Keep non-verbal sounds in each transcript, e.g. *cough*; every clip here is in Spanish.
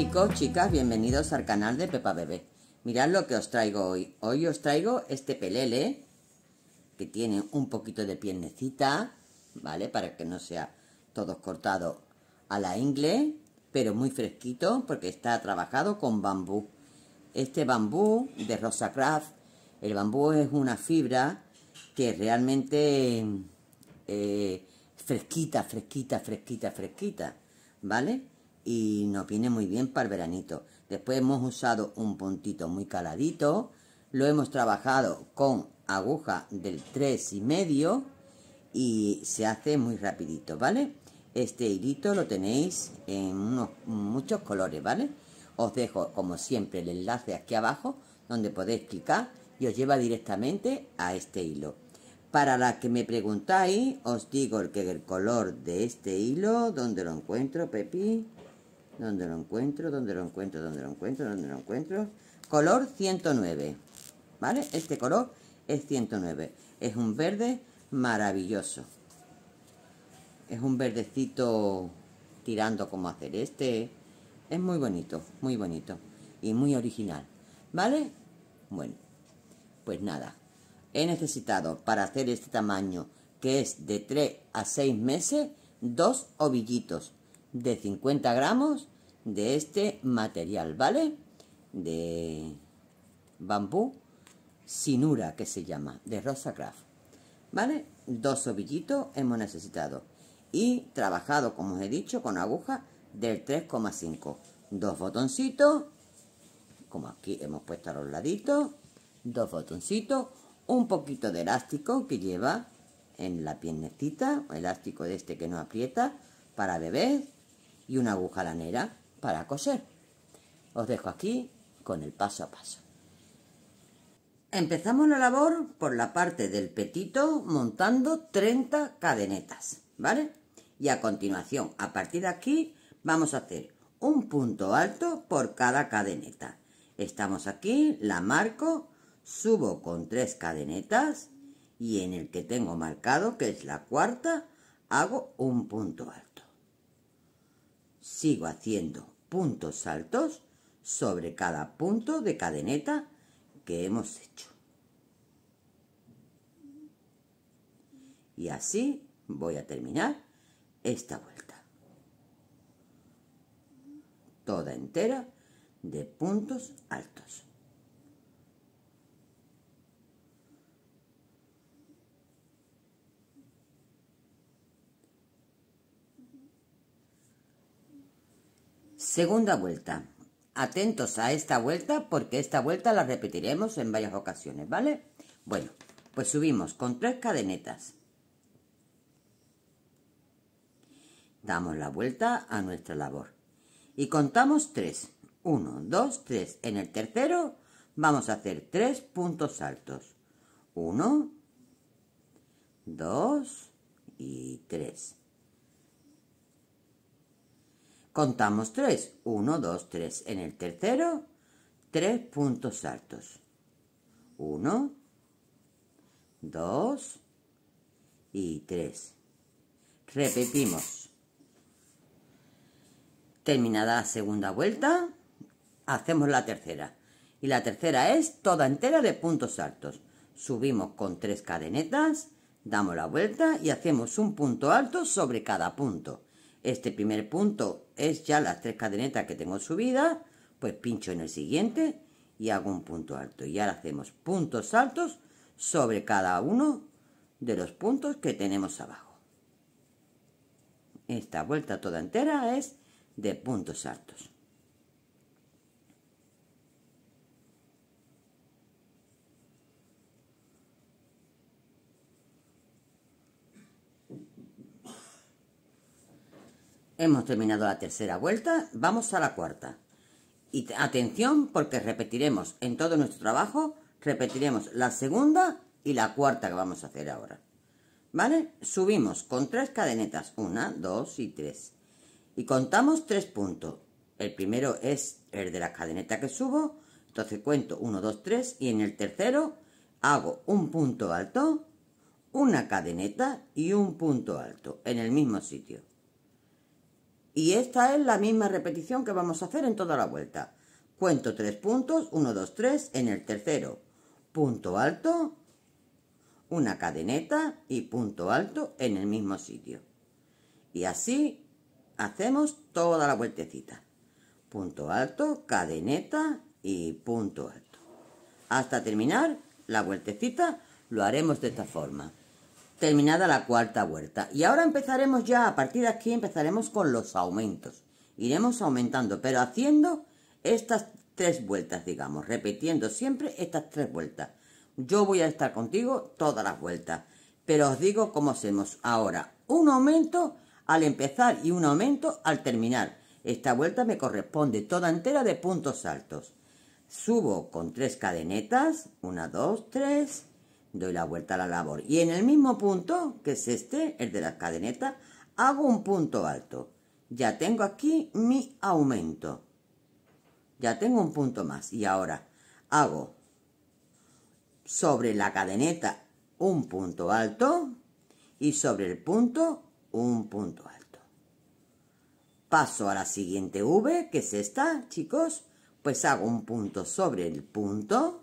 chicos, chicas, bienvenidos al canal de Pepa Bebé. Mirad lo que os traigo hoy. Hoy os traigo este pelele, que tiene un poquito de piernecita, ¿vale? Para que no sea todo cortado a la ingle, pero muy fresquito, porque está trabajado con bambú. Este bambú de Rosa Craft, el bambú es una fibra que realmente es eh, fresquita, fresquita, fresquita, fresquita, ¿vale? y nos viene muy bien para el veranito. Después hemos usado un puntito muy caladito, lo hemos trabajado con aguja del 3 y medio y se hace muy rapidito, ¿vale? Este hilito lo tenéis en unos, muchos colores, ¿vale? Os dejo, como siempre, el enlace aquí abajo donde podéis clicar y os lleva directamente a este hilo. Para las que me preguntáis, os digo el, que el color de este hilo, donde lo encuentro, Pepi? ¿Dónde lo encuentro? ¿Dónde lo encuentro? ¿Dónde lo encuentro? ¿Dónde lo encuentro? Color 109, ¿vale? Este color es 109. Es un verde maravilloso. Es un verdecito tirando como hacer este Es muy bonito, muy bonito. Y muy original, ¿vale? Bueno, pues nada. He necesitado para hacer este tamaño, que es de 3 a 6 meses, dos ovillitos de 50 gramos de este material, ¿vale? De bambú sinura, que se llama, de Rosa Craft, ¿vale? Dos ovillitos hemos necesitado y trabajado, como os he dicho, con aguja del 3,5. Dos botoncitos, como aquí hemos puesto a los laditos, dos botoncitos, un poquito de elástico que lleva en la piernecita, elástico de este que no aprieta, para bebés, y una aguja lanera para coser. Os dejo aquí con el paso a paso. Empezamos la labor por la parte del petito montando 30 cadenetas, ¿vale? Y a continuación, a partir de aquí, vamos a hacer un punto alto por cada cadeneta. Estamos aquí, la marco, subo con tres cadenetas y en el que tengo marcado, que es la cuarta, hago un punto alto sigo haciendo puntos altos sobre cada punto de cadeneta que hemos hecho. Y así voy a terminar esta vuelta. Toda entera de puntos altos. Segunda vuelta. Atentos a esta vuelta porque esta vuelta la repetiremos en varias ocasiones, ¿vale? Bueno, pues subimos con tres cadenetas. Damos la vuelta a nuestra labor. Y contamos tres. Uno, dos, tres. En el tercero vamos a hacer tres puntos altos. Uno, dos y tres. Contamos tres. Uno, dos, tres. En el tercero, tres puntos altos. Uno, dos y tres. Repetimos. Terminada la segunda vuelta, hacemos la tercera. Y la tercera es toda entera de puntos altos. Subimos con tres cadenetas, damos la vuelta y hacemos un punto alto sobre cada punto. Este primer punto es ya las tres cadenetas que tengo subidas, pues pincho en el siguiente y hago un punto alto. Y ahora hacemos puntos altos sobre cada uno de los puntos que tenemos abajo. Esta vuelta toda entera es de puntos altos. Hemos terminado la tercera vuelta, vamos a la cuarta. Y atención porque repetiremos en todo nuestro trabajo, repetiremos la segunda y la cuarta que vamos a hacer ahora. ¿Vale? Subimos con tres cadenetas, una, dos y tres. Y contamos tres puntos. El primero es el de la cadeneta que subo, entonces cuento 1, 2, 3 y en el tercero hago un punto alto, una cadeneta y un punto alto en el mismo sitio y esta es la misma repetición que vamos a hacer en toda la vuelta. Cuento tres puntos, 1, dos tres en el tercero, punto alto, una cadeneta y punto alto en el mismo sitio. Y así hacemos toda la vueltecita. Punto alto, cadeneta y punto alto. Hasta terminar la vueltecita lo haremos de esta forma terminada la cuarta vuelta. Y ahora empezaremos ya, a partir de aquí empezaremos con los aumentos. Iremos aumentando, pero haciendo estas tres vueltas, digamos, repitiendo siempre estas tres vueltas. Yo voy a estar contigo todas las vueltas, pero os digo cómo hacemos ahora. Un aumento al empezar y un aumento al terminar. Esta vuelta me corresponde toda entera de puntos altos. Subo con tres cadenetas, una, dos, tres, doy la vuelta a la labor y en el mismo punto que es este, el de las cadenetas, hago un punto alto. Ya tengo aquí mi aumento. Ya tengo un punto más y ahora hago sobre la cadeneta un punto alto y sobre el punto un punto alto. Paso a la siguiente V, que es esta, chicos, pues hago un punto sobre el punto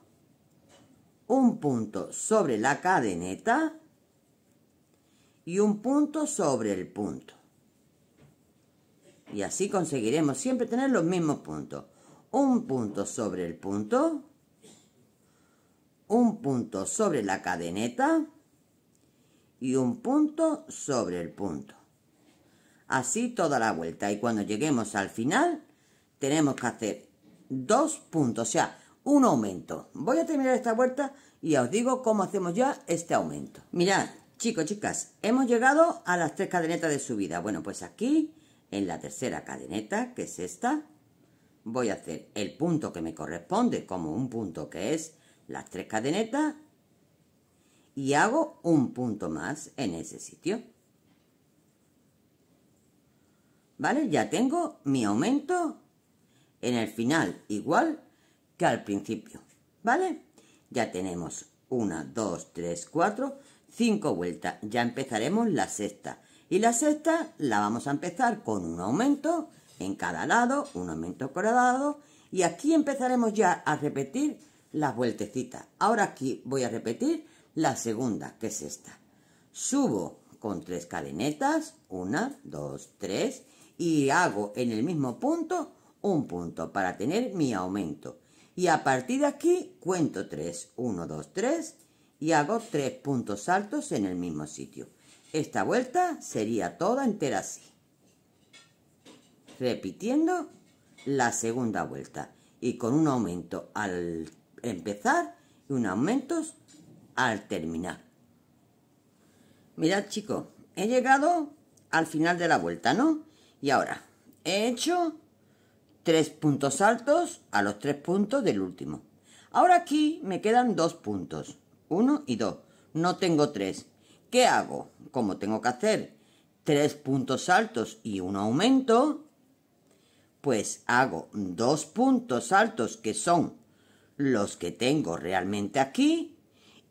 un punto sobre la cadeneta y un punto sobre el punto. Y así conseguiremos siempre tener los mismos puntos. Un punto sobre el punto, un punto sobre la cadeneta y un punto sobre el punto. Así toda la vuelta. Y cuando lleguemos al final, tenemos que hacer dos puntos. O un aumento. Voy a terminar esta vuelta y os digo cómo hacemos ya este aumento. Mirad, chicos, chicas, hemos llegado a las tres cadenetas de subida. Bueno, pues aquí, en la tercera cadeneta, que es esta, voy a hacer el punto que me corresponde como un punto que es las tres cadenetas y hago un punto más en ese sitio. ¿Vale? Ya tengo mi aumento en el final igual que al principio, ¿vale? Ya tenemos una, dos, tres, cuatro, cinco vueltas. Ya empezaremos la sexta. Y la sexta la vamos a empezar con un aumento en cada lado, un aumento por Y aquí empezaremos ya a repetir las vueltecitas. Ahora aquí voy a repetir la segunda, que es esta. Subo con tres cadenetas, una, dos, tres, y hago en el mismo punto un punto para tener mi aumento. Y a partir de aquí cuento 3, 1, 2, 3 y hago 3 puntos altos en el mismo sitio. Esta vuelta sería toda entera así. Repitiendo la segunda vuelta y con un aumento al empezar y un aumento al terminar. Mirad chicos, he llegado al final de la vuelta, ¿no? Y ahora he hecho tres puntos altos a los tres puntos del último. Ahora aquí me quedan dos puntos, uno y dos. No tengo tres. ¿Qué hago? Como tengo que hacer tres puntos altos y un aumento, pues hago dos puntos altos que son los que tengo realmente aquí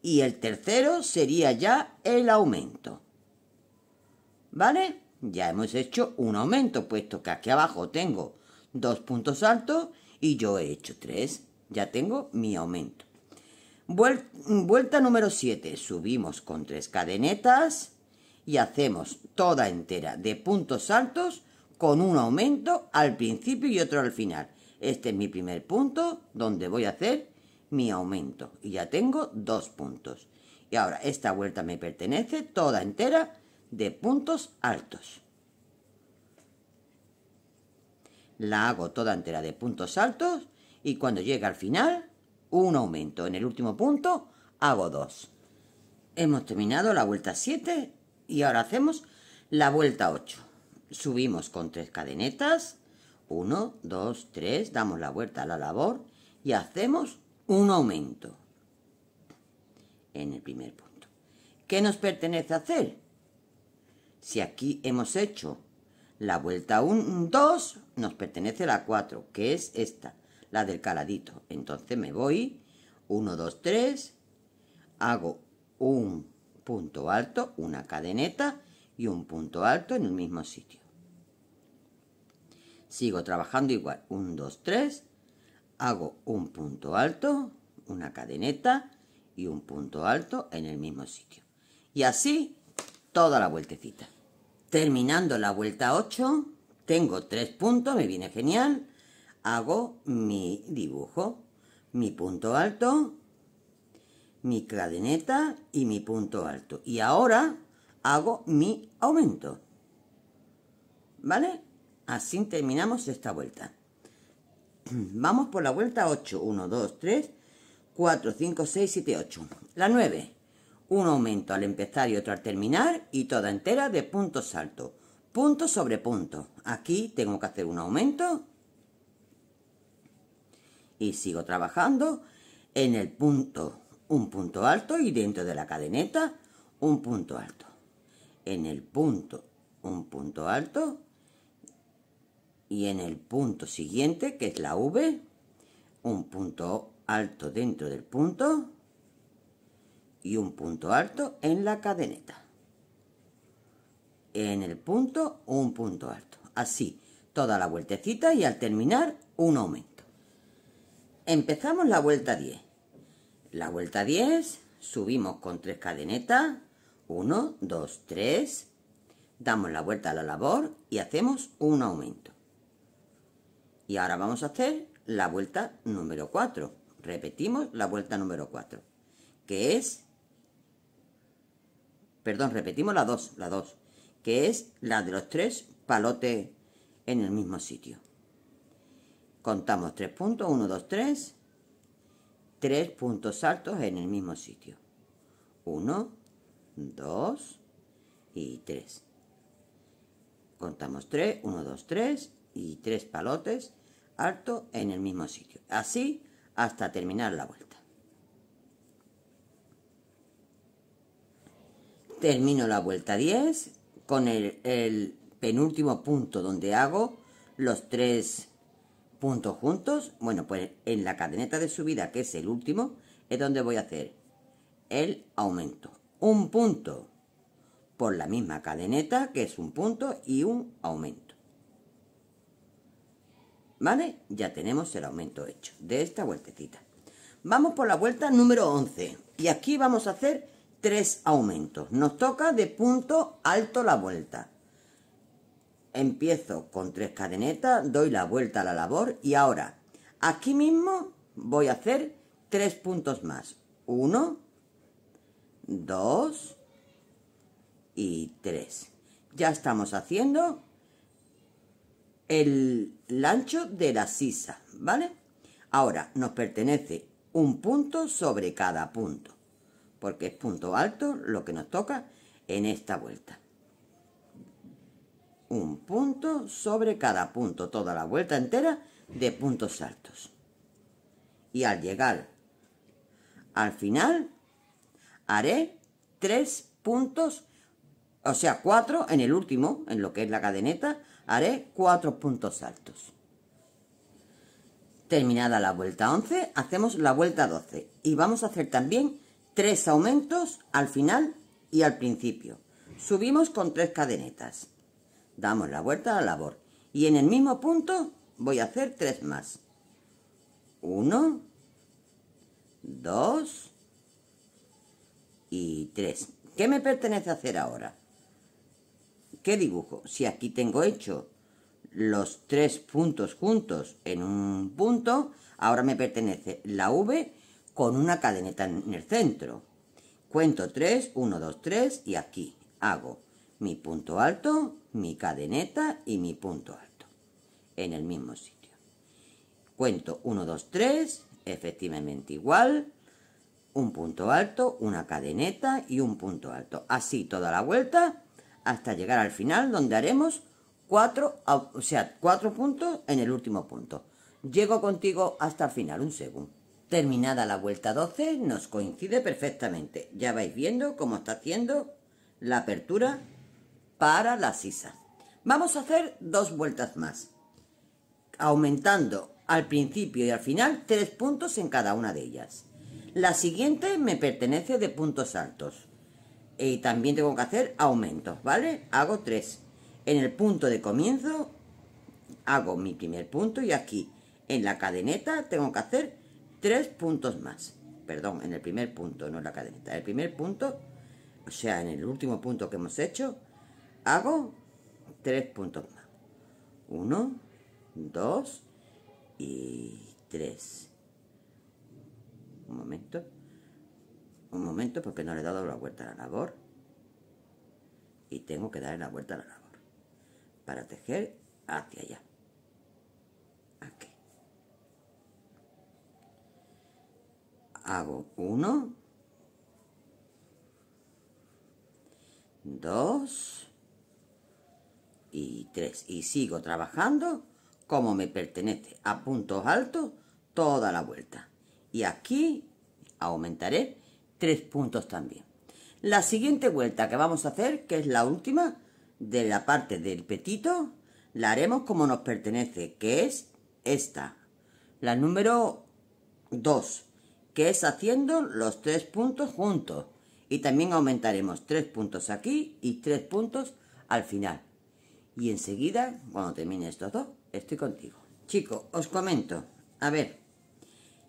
y el tercero sería ya el aumento. ¿Vale? Ya hemos hecho un aumento, puesto que aquí abajo tengo dos puntos altos y yo he hecho tres. Ya tengo mi aumento. vuelta número 7. Subimos con tres cadenetas y hacemos toda entera de puntos altos con un aumento al principio y otro al final. Este es mi primer punto donde voy a hacer mi aumento. Y ya tengo dos puntos. Y ahora esta vuelta me pertenece toda entera de puntos altos. la hago toda entera de puntos altos y cuando llega al final, un aumento. En el último punto hago dos. Hemos terminado la vuelta 7 y ahora hacemos la vuelta 8. Subimos con tres cadenetas. 1, 2, 3, damos la vuelta a la labor y hacemos un aumento en el primer punto. ¿Qué nos pertenece hacer? Si aquí hemos hecho la vuelta 2 nos pertenece a la 4, que es esta, la del caladito. Entonces me voy, 1, 2, 3, hago un punto alto, una cadeneta y un punto alto en el mismo sitio. Sigo trabajando igual, 1, 2, 3, hago un punto alto, una cadeneta y un punto alto en el mismo sitio. Y así toda la vueltecita. Terminando la vuelta 8, tengo tres puntos, me viene genial. Hago mi dibujo, mi punto alto, mi cadeneta y mi punto alto. Y ahora hago mi aumento. ¿Vale? Así terminamos esta vuelta. *clears throat* Vamos por la vuelta 8. 1, 2, 3, 4, 5, 6, 7, 8. La 9 un aumento al empezar y otro al terminar y toda entera de punto salto, punto sobre punto. Aquí tengo que hacer un aumento y sigo trabajando en el punto, un punto alto y dentro de la cadeneta un punto alto. En el punto, un punto alto y en el punto siguiente, que es la V, un punto alto dentro del punto y un punto alto en la cadeneta. En el punto, un punto alto. Así, toda la vueltecita y al terminar, un aumento. Empezamos la vuelta 10. La vuelta 10, subimos con tres cadenetas. 1, 2, 3. Damos la vuelta a la labor y hacemos un aumento. Y ahora vamos a hacer la vuelta número 4. Repetimos la vuelta número 4, que es Perdón, repetimos la 2, la 2, que es la de los tres palotes en el mismo sitio. Contamos 3 puntos, 1, 2, 3, 3 puntos altos en el mismo sitio. 1, 2 y 3. Contamos 3, 1, 2, 3 y 3 palotes altos en el mismo sitio. Así hasta terminar la vuelta. termino la vuelta 10 con el, penúltimo punto donde hago los tres puntos juntos. Bueno, pues en la cadeneta de subida, que es el último, es donde voy a hacer el aumento. Un punto por la misma cadeneta, que es un punto, y un aumento. ¿Vale? Ya tenemos el aumento hecho de esta vueltecita. Vamos por la vuelta número 11. Y aquí vamos a hacer tres aumentos. Nos toca de punto alto la vuelta. Empiezo con tres cadenetas, doy la vuelta a la labor y ahora aquí mismo voy a hacer tres puntos más. Uno, dos y tres. Ya estamos haciendo el ancho de la sisa, ¿vale? Ahora nos pertenece un punto sobre cada punto porque es punto alto lo que nos toca en esta vuelta. Un punto sobre cada punto, toda la vuelta entera de puntos altos. Y al llegar al final, haré tres puntos, o sea, cuatro en el último, en lo que es la cadeneta, haré cuatro puntos altos. Terminada la vuelta 11, hacemos la vuelta 12 y vamos a hacer también tres aumentos al final y al principio. Subimos con tres cadenetas. Damos la vuelta a la labor y en el mismo punto voy a hacer tres más. Uno, dos y tres. ¿Qué me pertenece hacer ahora? ¿Qué dibujo? Si aquí tengo hecho los tres puntos juntos en un punto, ahora me pertenece la V con una cadeneta en el centro. Cuento 3, 1, 2, 3 y aquí hago mi punto alto, mi cadeneta y mi punto alto en el mismo sitio. Cuento 1, 2, 3, efectivamente igual, un punto alto, una cadeneta y un punto alto. Así toda la vuelta hasta llegar al final donde haremos cuatro, o sea, cuatro puntos en el último punto. Llego contigo hasta el final, un segundo. Terminada la vuelta 12 nos coincide perfectamente. Ya vais viendo cómo está haciendo la apertura para la sisa. Vamos a hacer dos vueltas más, aumentando al principio y al final tres puntos en cada una de ellas. La siguiente me pertenece de puntos altos. Y también tengo que hacer aumentos, ¿vale? Hago tres. En el punto de comienzo hago mi primer punto y aquí en la cadeneta tengo que hacer tres puntos más. Perdón, en el primer punto, no en la cadeneta. El primer punto, o sea, en el último punto que hemos hecho, hago tres puntos más. Uno, dos y tres. Un momento. Un momento porque no le he dado la vuelta a la labor. Y tengo que dar la vuelta a la labor. Para tejer hacia allá. Aquí. hago 1, 2 y 3. Y sigo trabajando como me pertenece, a puntos altos toda la vuelta. Y aquí aumentaré 3 puntos también. La siguiente vuelta que vamos a hacer, que es la última de la parte del petito, la haremos como nos pertenece, que es esta, la número 2 que es haciendo los tres puntos juntos. Y también aumentaremos tres puntos aquí y tres puntos al final. Y enseguida, cuando termine estos dos, estoy contigo. Chicos, os comento. A ver,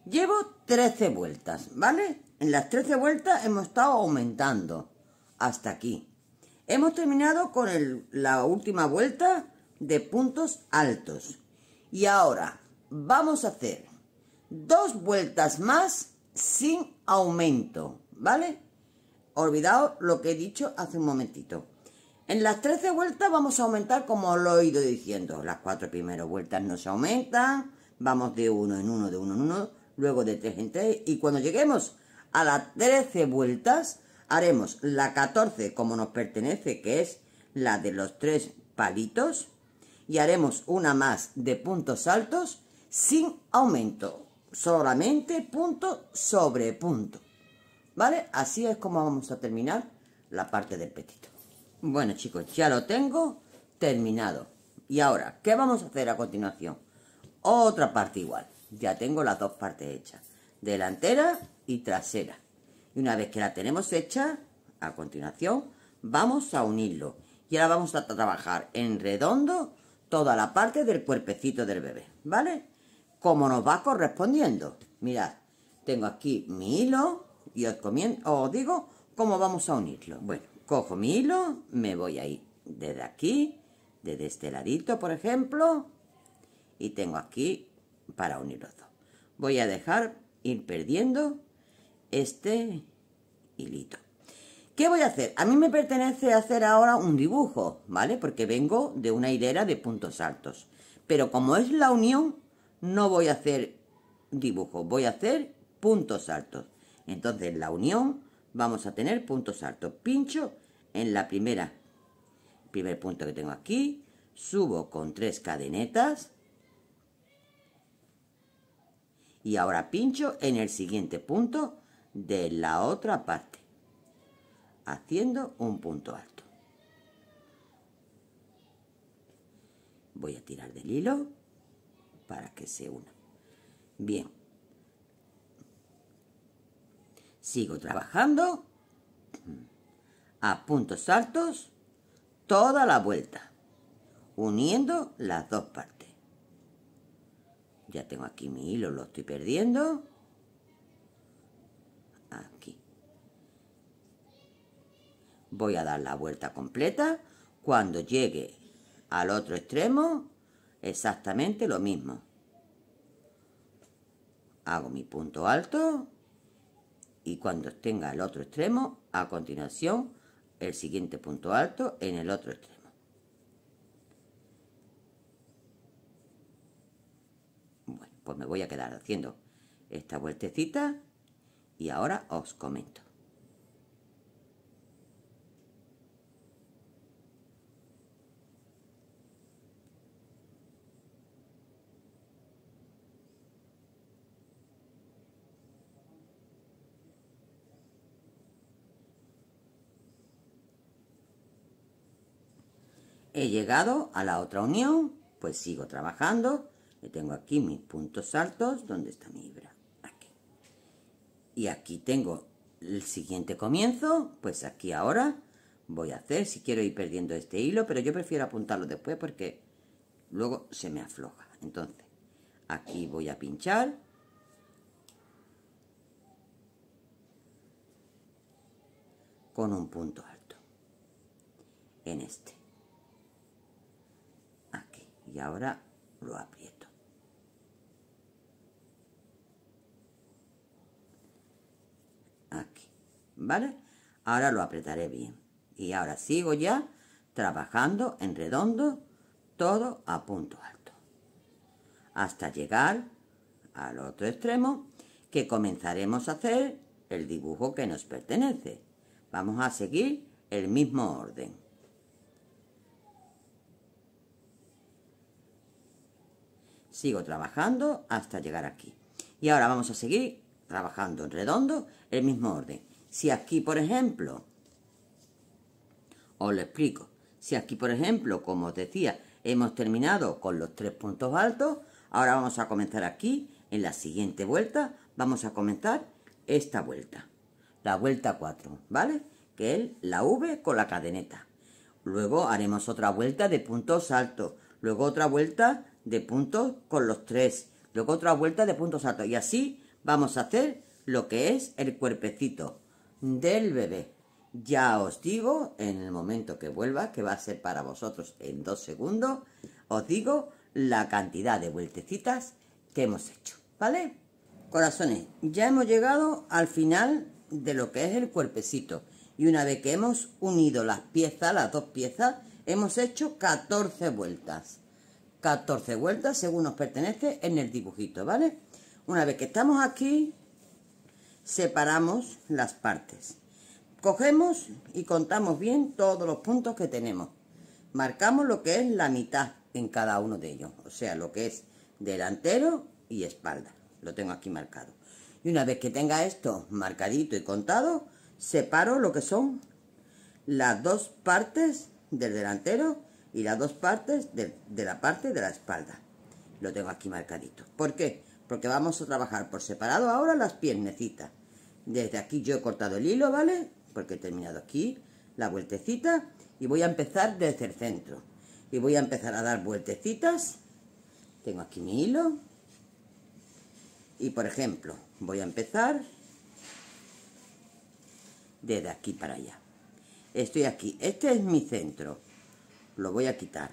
llevo 13 vueltas, ¿vale? En las 13 vueltas hemos estado aumentando hasta aquí. Hemos terminado con la última vuelta de puntos altos. Y ahora vamos a hacer dos vueltas más sin aumento, ¿vale? Olvidado lo que he dicho hace un momentito. En las 13 vueltas vamos a aumentar como lo he ido diciendo. Las cuatro primeras vueltas no se aumentan, vamos de uno en uno, de uno en uno, luego de tres en tres, y cuando lleguemos a las 13 vueltas, haremos la 14 como nos pertenece, que es la de los tres palitos, y haremos una más de puntos altos sin aumento solamente punto sobre punto. ¿Vale? Así es como vamos a terminar la parte del petito. Bueno chicos, ya lo tengo terminado. Y ahora, ¿qué vamos a hacer a continuación? Otra parte igual. Ya tengo las dos partes hechas. Delantera y trasera. Y una vez que la tenemos hecha, a continuación, vamos a unirlo. Y ahora vamos a trabajar en redondo toda la parte del cuerpecito del bebé. ¿Vale? como nos va correspondiendo. Mirad, tengo aquí mi hilo y os, digo cómo vamos a unirlo. Bueno, cojo mi hilo, me voy a ahí desde aquí, desde este ladito, por ejemplo, y tengo aquí para unir los dos. Voy a dejar ir perdiendo este hilito. ¿Qué voy a hacer? A mí me pertenece hacer ahora un dibujo, ¿vale? Porque vengo de una hilera de puntos altos. Pero como es la unión, no voy a hacer dibujo, voy a hacer puntos altos. Entonces la unión vamos a tener puntos altos. Pincho en la primera, primer punto que tengo aquí, subo con tres cadenetas y ahora pincho en el siguiente punto de la otra parte, haciendo un punto alto. Voy a tirar del hilo para que se una, Bien. Sigo trabajando a puntos altos toda la vuelta, uniendo las dos partes. Ya tengo aquí mi hilo, lo estoy perdiendo. Aquí. Voy a dar la vuelta completa. Cuando llegue al otro extremo, exactamente lo mismo. Hago mi punto alto y cuando tenga el otro extremo, a continuación, el siguiente punto alto en el otro extremo. Bueno, pues me voy a quedar haciendo esta vueltecita y ahora os comento. he llegado a la otra unión, pues sigo trabajando, Le tengo aquí mis puntos altos, donde está mi hebra, aquí. Y aquí tengo el siguiente comienzo, pues aquí ahora voy a hacer, si quiero ir perdiendo este hilo, pero yo prefiero apuntarlo después porque luego se me afloja. Entonces, aquí voy a pinchar. Con un punto alto. En este y ahora lo aprieto. Aquí, ¿vale? Ahora lo apretaré bien. Y ahora sigo ya trabajando en redondo todo a punto alto. Hasta llegar al otro extremo que comenzaremos a hacer el dibujo que nos pertenece. Vamos a seguir el mismo orden. Sigo trabajando hasta llegar aquí. Y ahora vamos a seguir trabajando en redondo el mismo orden. Si aquí, por ejemplo, os lo explico. Si aquí, por ejemplo, como os decía, hemos terminado con los tres puntos altos, ahora vamos a comenzar aquí, en la siguiente vuelta, vamos a comenzar esta vuelta. La vuelta 4, ¿vale? Que es la V con la cadeneta. Luego haremos otra vuelta de puntos altos. Luego otra vuelta de puntos con los tres, luego otra vuelta de puntos altos y así vamos a hacer lo que es el cuerpecito del bebé. Ya os digo, en el momento que vuelva, que va a ser para vosotros en dos segundos, os digo la cantidad de vueltecitas que hemos hecho, ¿vale? Corazones, ya hemos llegado al final de lo que es el cuerpecito. Y una vez que hemos unido las piezas, las dos piezas, hemos hecho 14 vueltas. 14 vueltas según nos pertenece en el dibujito, ¿vale? Una vez que estamos aquí, separamos las partes. Cogemos y contamos bien todos los puntos que tenemos. Marcamos lo que es la mitad en cada uno de ellos, o sea, lo que es delantero y espalda. Lo tengo aquí marcado. Y una vez que tenga esto marcadito y contado, separo lo que son las dos partes del delantero y las dos partes de, la parte de la espalda. Lo tengo aquí marcadito. ¿Por qué? Porque vamos a trabajar por separado ahora las piernecitas. Desde aquí yo he cortado el hilo, ¿vale? Porque he terminado aquí la vueltecita y voy a empezar desde el centro. Y voy a empezar a dar vueltecitas. Tengo aquí mi hilo. Y por ejemplo, voy a empezar desde aquí para allá. Estoy aquí. Este es mi centro lo voy a quitar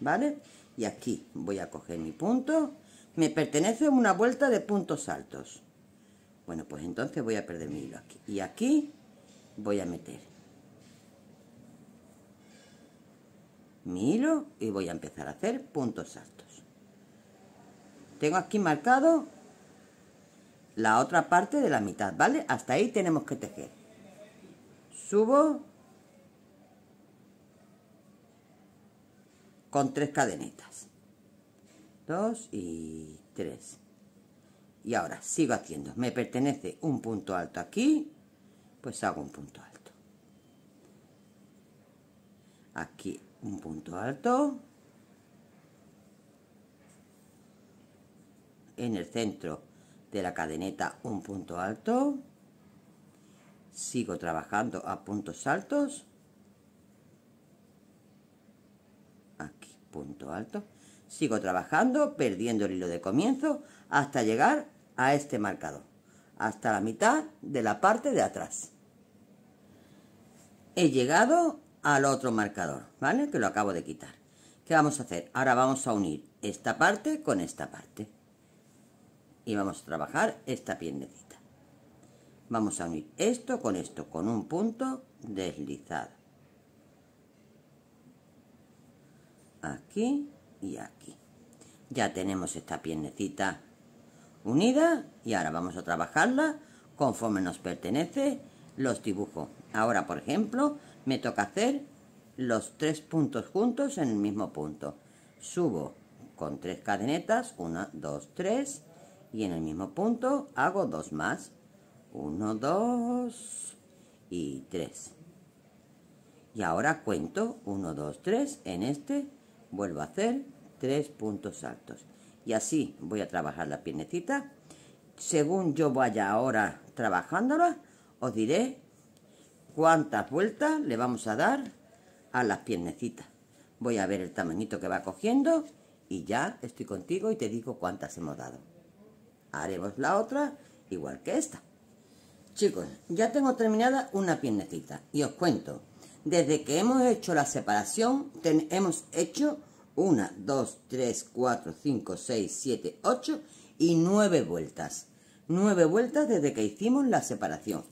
¿vale? y aquí voy a coger mi punto me pertenece una vuelta de puntos altos bueno pues entonces voy a perder mi hilo aquí y aquí voy a meter mi hilo y voy a empezar a hacer puntos altos tengo aquí marcado la otra parte de la mitad, ¿vale? Hasta ahí tenemos que tejer. Subo con tres cadenetas. Dos y tres. Y ahora sigo haciendo. Me pertenece un punto alto aquí, pues hago un punto alto. Aquí un punto alto. En el centro de la cadeneta un punto alto. Sigo trabajando a puntos altos punto alto. Sigo trabajando, perdiendo el hilo de comienzo, hasta llegar a este marcador, hasta la mitad de la parte de atrás. He llegado al otro marcador, ¿vale? Que lo acabo de quitar. ¿Qué vamos a hacer? Ahora vamos a unir esta parte con esta parte. Y vamos a trabajar esta piernecita. Vamos a unir esto con esto, con un punto deslizado. aquí y aquí. Ya tenemos esta piernecita unida y ahora vamos a trabajarla conforme nos pertenece los dibujos. Ahora, por ejemplo, me toca hacer los tres puntos juntos en el mismo punto. Subo con tres cadenetas, 1, dos, tres, y en el mismo punto hago dos más. Uno, dos y tres. Y ahora cuento uno, dos, tres en este vuelvo a hacer tres puntos altos y así voy a trabajar la piernecita según yo vaya ahora trabajándola os diré cuántas vueltas le vamos a dar a las piernecitas voy a ver el tamañito que va cogiendo y ya estoy contigo y te digo cuántas hemos dado haremos la otra igual que esta chicos ya tengo terminada una piernecita y os cuento desde que hemos hecho la separación, hemos hecho 1, 2, 3, 4, 5, 6, 7, 8 y 9 vueltas. 9 vueltas desde que hicimos la separación.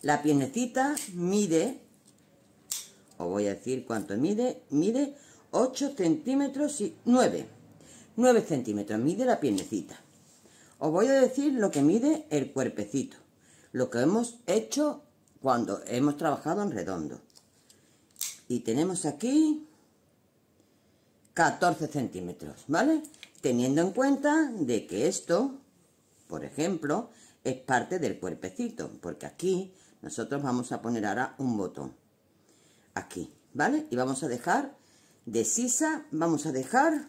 La piernecita mide, os voy a decir cuánto mide, mide 8 centímetros y 9. 9 centímetros mide la piernecita. Os voy a decir lo que mide el cuerpecito. Lo que hemos hecho cuando hemos trabajado en redondo y tenemos aquí 14 centímetros, ¿vale? Teniendo en cuenta de que esto, por ejemplo, es parte del cuerpecito, porque aquí nosotros vamos a poner ahora un botón, aquí, ¿vale? Y vamos a dejar de sisa, vamos a dejar,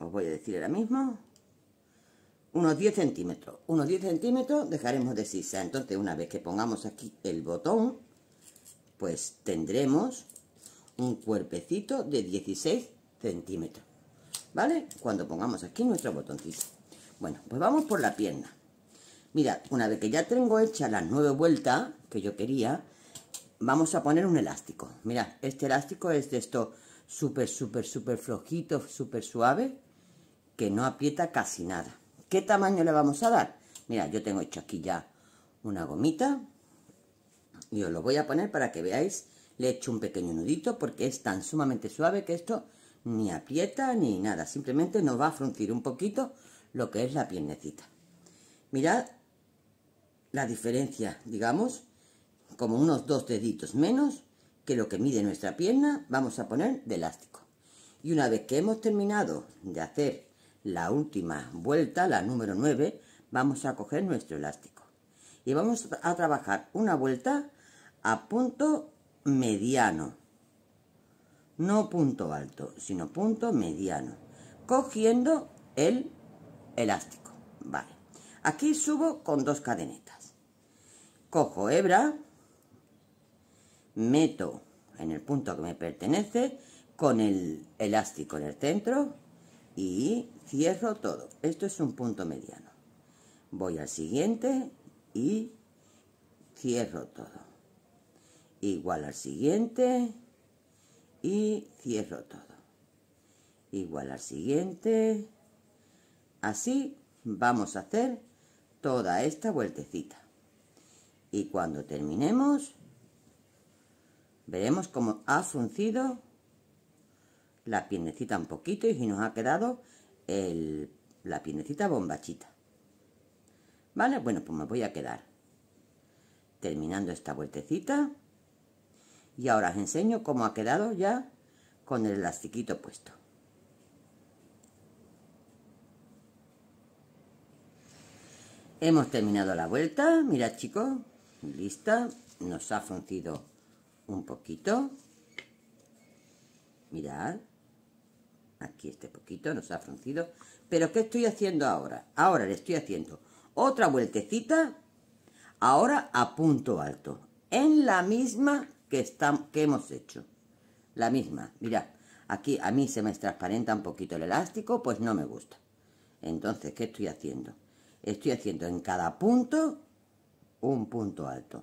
os voy a decir ahora mismo, unos 10 centímetros, unos 10 centímetros dejaremos de sisa, entonces una vez que pongamos aquí el botón, pues tendremos un cuerpecito de 16 centímetros, ¿vale? Cuando pongamos aquí nuestro botoncito. Bueno, pues vamos por la pierna. Mira, una vez que ya tengo hecha las nueve vueltas que yo quería, vamos a poner un elástico. Mira, este elástico es de esto súper, súper, súper flojito, súper suave, que no aprieta casi nada. ¿Qué tamaño le vamos a dar? Mira, yo tengo hecho aquí ya una gomita, y os lo voy a poner para que veáis. Le he hecho un pequeño nudito porque es tan sumamente suave que esto ni aprieta ni nada. Simplemente nos va a fruncir un poquito lo que es la piernecita. Mirad la diferencia, digamos, como unos dos deditos menos que lo que mide nuestra pierna, vamos a poner de elástico. Y una vez que hemos terminado de hacer la última vuelta, la número 9, vamos a coger nuestro elástico. Y vamos a trabajar una vuelta a punto mediano. No punto alto, sino punto mediano. Cogiendo el elástico. Vale. Aquí subo con dos cadenetas. Cojo hebra, meto en el punto que me pertenece con el elástico en el centro y cierro todo. Esto es un punto mediano. Voy al siguiente y cierro todo igual al siguiente y cierro todo. Igual al siguiente. Así vamos a hacer toda esta vueltecita. Y cuando terminemos, veremos cómo ha fruncido la piernecita un poquito y si nos ha quedado la piernecita bombachita. ¿Vale? Bueno, pues me voy a quedar terminando esta vueltecita. Y ahora os enseño cómo ha quedado ya con el elastiquito puesto. Hemos terminado la vuelta, mirad chicos, lista, nos ha fruncido un poquito, mirad, aquí este poquito nos ha fruncido, pero ¿qué estoy haciendo ahora? Ahora le estoy haciendo otra vueltecita, ahora a punto alto, en la misma que, que hemos hecho. La misma, mirad, aquí a mí se me transparenta un poquito el elástico, pues no me gusta. Entonces, ¿qué estoy haciendo? Estoy haciendo en cada punto un punto alto.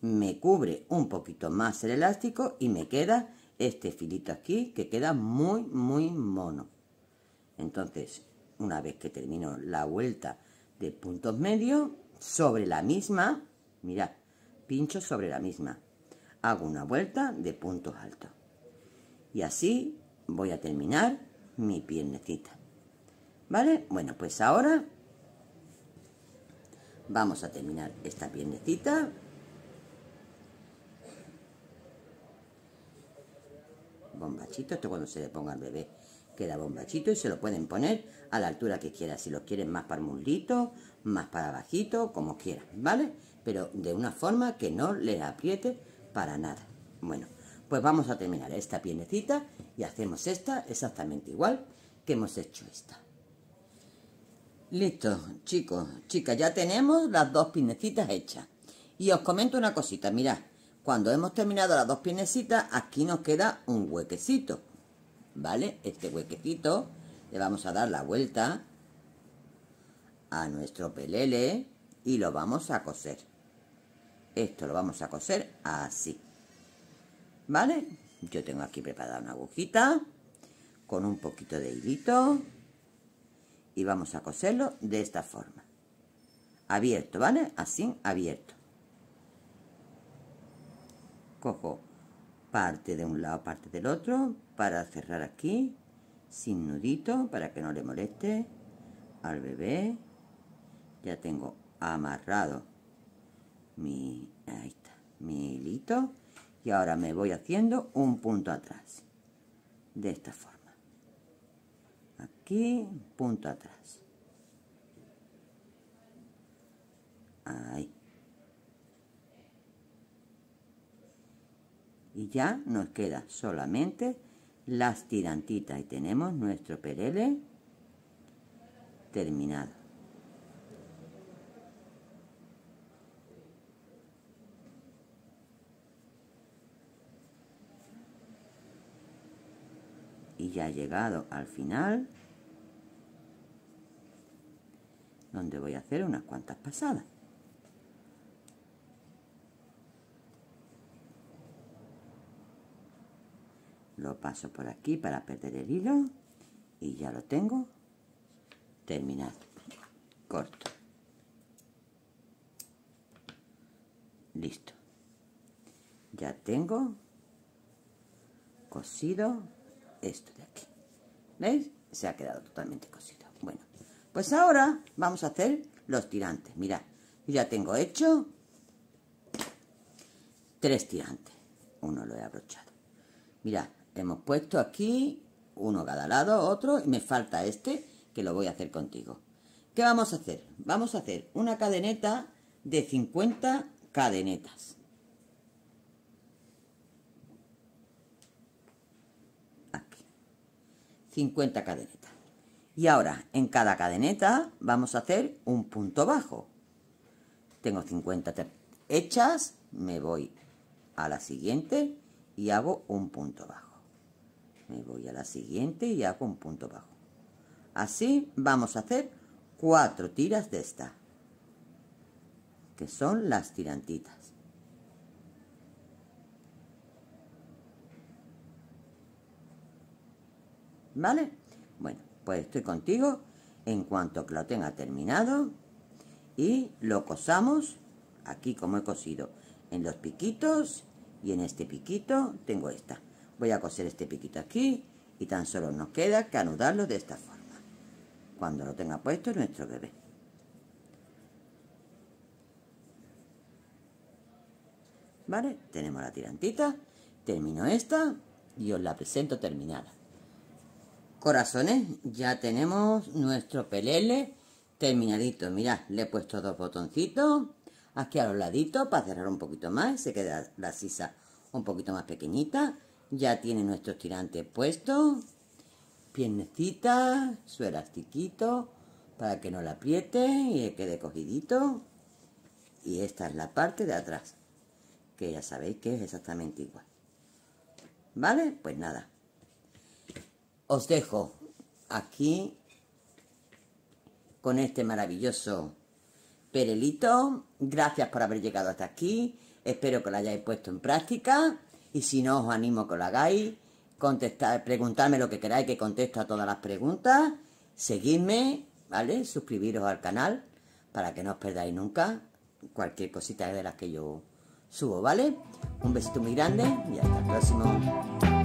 Me cubre un poquito más el elástico y me queda este filito aquí que queda muy, muy mono. Entonces, una vez que termino la vuelta de puntos medios, sobre la misma, mirad, pincho sobre la misma hago una vuelta de puntos altos. Y así voy a terminar mi piernecita. ¿Vale? Bueno, pues ahora vamos a terminar esta piernecita. Bombachito, esto cuando se le ponga al bebé queda bombachito y se lo pueden poner a la altura que quieran. Si lo quieren más para muslito, más para bajito, como quieran, ¿vale? Pero de una forma que no le apriete para nada. Bueno, pues vamos a terminar esta piernecita y hacemos esta exactamente igual que hemos hecho esta. Listo, chicos, chicas, ya tenemos las dos piernecitas hechas. Y os comento una cosita, mirad, cuando hemos terminado las dos piernecitas, aquí nos queda un huequecito, ¿vale? Este huequecito le vamos a dar la vuelta a nuestro pelele y lo vamos a coser. Esto lo vamos a coser así. ¿Vale? Yo tengo aquí preparada una agujita con un poquito de hilito y vamos a coserlo de esta forma. Abierto, ¿vale? Así, abierto. Cojo parte de un lado, parte del otro para cerrar aquí sin nudito para que no le moleste al bebé. Ya tengo amarrado mi, ahí está, mi hilito y ahora me voy haciendo un punto atrás de esta forma aquí punto atrás ahí y ya nos queda solamente las tirantitas y tenemos nuestro perele terminado y ya he llegado al final donde voy a hacer unas cuantas pasadas lo paso por aquí para perder el hilo y ya lo tengo terminado corto listo ya tengo cosido esto de aquí. ¿Veis? Se ha quedado totalmente cosido. Bueno, pues ahora vamos a hacer los tirantes. Mirad, ya tengo hecho tres tirantes. Uno lo he abrochado. Mirad, hemos puesto aquí uno cada lado, otro, y me falta este, que lo voy a hacer contigo. ¿Qué vamos a hacer? Vamos a hacer una cadeneta de 50 cadenetas. 50 cadenetas. Y ahora, en cada cadeneta vamos a hacer un punto bajo. Tengo 50 hechas, me voy a la siguiente y hago un punto bajo. Me voy a la siguiente y hago un punto bajo. Así vamos a hacer cuatro tiras de esta, que son las tirantitas. ¿Vale? Bueno, pues estoy contigo en cuanto que lo tenga terminado y lo cosamos aquí como he cosido en los piquitos y en este piquito tengo esta voy a coser este piquito aquí y tan solo nos queda que anudarlo de esta forma cuando lo tenga puesto nuestro bebé vale tenemos la tirantita termino esta y os la presento terminada Corazones, ya tenemos nuestro pelele terminadito. Mirad, le he puesto dos botoncitos aquí a los laditos para cerrar un poquito más. Se queda la sisa un poquito más pequeñita. Ya tiene nuestro tirante puesto, piernecita, su elastiquito para que no la apriete y quede cogidito. Y esta es la parte de atrás, que ya sabéis que es exactamente igual. ¿Vale? Pues nada os dejo aquí con este maravilloso perelito. Gracias por haber llegado hasta aquí. Espero que lo hayáis puesto en práctica. Y si no, os animo que lo hagáis. Contestar, preguntarme lo que queráis, que contesto a todas las preguntas. Seguidme, ¿vale? Suscribiros al canal para que no os perdáis nunca cualquier cosita de las que yo subo, ¿vale? Un besito muy grande y hasta el próximo.